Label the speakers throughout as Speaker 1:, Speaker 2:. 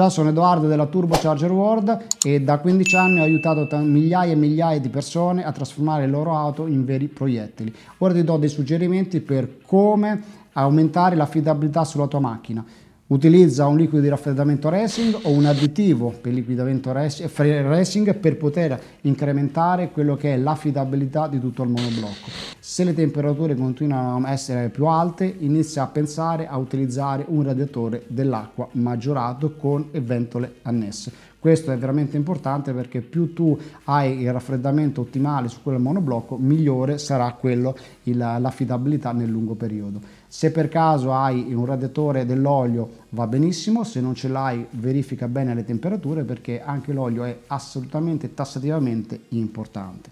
Speaker 1: Ciao, sono Edoardo della Turbo Charger World e da 15 anni ho aiutato migliaia e migliaia di persone a trasformare le loro auto in veri proiettili. Ora ti do dei suggerimenti per come aumentare l'affidabilità sulla tua macchina utilizza un liquido di raffreddamento racing o un additivo per liquidamento racing eh, per poter incrementare quello che è l'affidabilità di tutto il monoblocco. Se le temperature continuano a essere più alte, inizia a pensare a utilizzare un radiatore dell'acqua maggiorato con ventole annesse questo è veramente importante perché più tu hai il raffreddamento ottimale su quel monoblocco, migliore sarà quello il, l'affidabilità nel lungo periodo. Se per caso hai un radiatore dell'olio va benissimo, se non ce l'hai verifica bene le temperature perché anche l'olio è assolutamente tassativamente importante.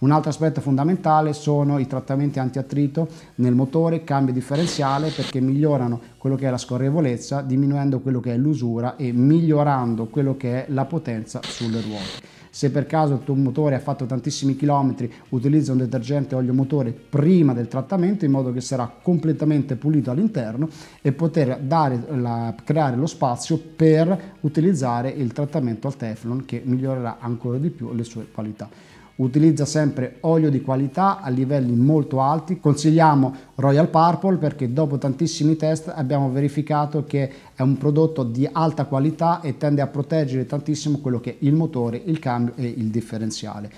Speaker 1: Un altro aspetto fondamentale sono i trattamenti antiattrito nel motore, cambio differenziale perché migliorano quello che è la scorrevolezza, diminuendo quello che è l'usura e migliorando quello che è la potenza sulle ruote. Se per caso il tuo motore ha fatto tantissimi chilometri, utilizza un detergente olio motore prima del trattamento in modo che sarà completamente pulito all'interno e poter la, creare lo spazio per utilizzare il trattamento al Teflon che migliorerà ancora di più le sue qualità utilizza sempre olio di qualità a livelli molto alti. Consigliamo Royal Purple perché dopo tantissimi test abbiamo verificato che è un prodotto di alta qualità e tende a proteggere tantissimo quello che è il motore, il cambio e il differenziale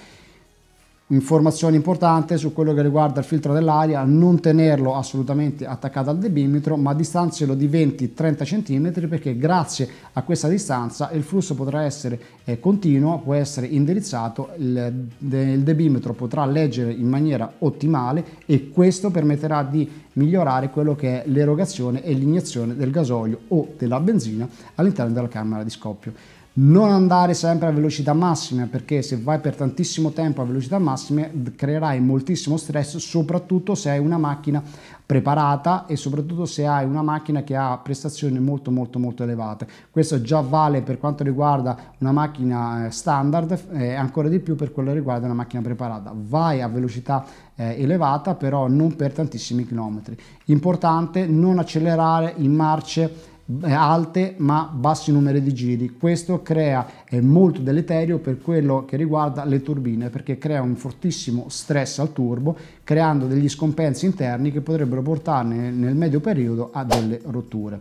Speaker 1: informazione importante su quello che riguarda il filtro dell'aria, non tenerlo assolutamente attaccato al debimetro, ma distanzialo di 20-30 cm perché grazie a questa distanza il flusso potrà essere eh, continuo, può essere indirizzato, il, il debimetro potrà leggere in maniera ottimale e questo permetterà di migliorare quello che è l'erogazione e l'iniezione del gasolio o della benzina all'interno della camera di scoppio non andare sempre a velocità massima perché se vai per tantissimo tempo a velocità massima creerai moltissimo stress soprattutto se hai una macchina preparata e soprattutto se hai una macchina che ha prestazioni molto molto molto elevate questo già vale per quanto riguarda una macchina eh, standard e ancora di più per quello riguarda una macchina preparata vai a velocità eh, elevata però non per tantissimi chilometri importante non accelerare in marce eh, alte ma bassi numeri di giri. Questo crea, è molto deleterio per quello che riguarda le turbine perché crea un fortissimo stress al turbo creando degli scompensi interni che potrebbero portare nel medio periodo a delle rotture.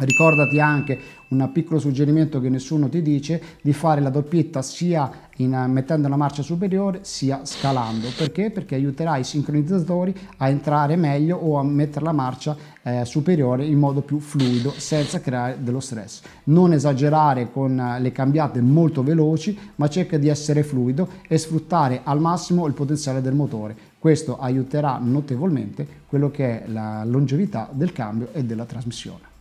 Speaker 1: Ricordati anche un piccolo suggerimento che nessuno ti dice di fare la doppietta sia in, eh, mettendo la marcia superiore sia scalando perché? Perché aiuterà i sincronizzatori a entrare meglio o a mettere la marcia eh, superiore in modo più fluido senza creare dello stress. Non esagerare con eh, le cambiate molto veloci ma cerca di essere fluido e sfruttare al massimo il potenziale del motore. Questo aiuterà notevolmente quello che è la longevità del cambio e della trasmissione.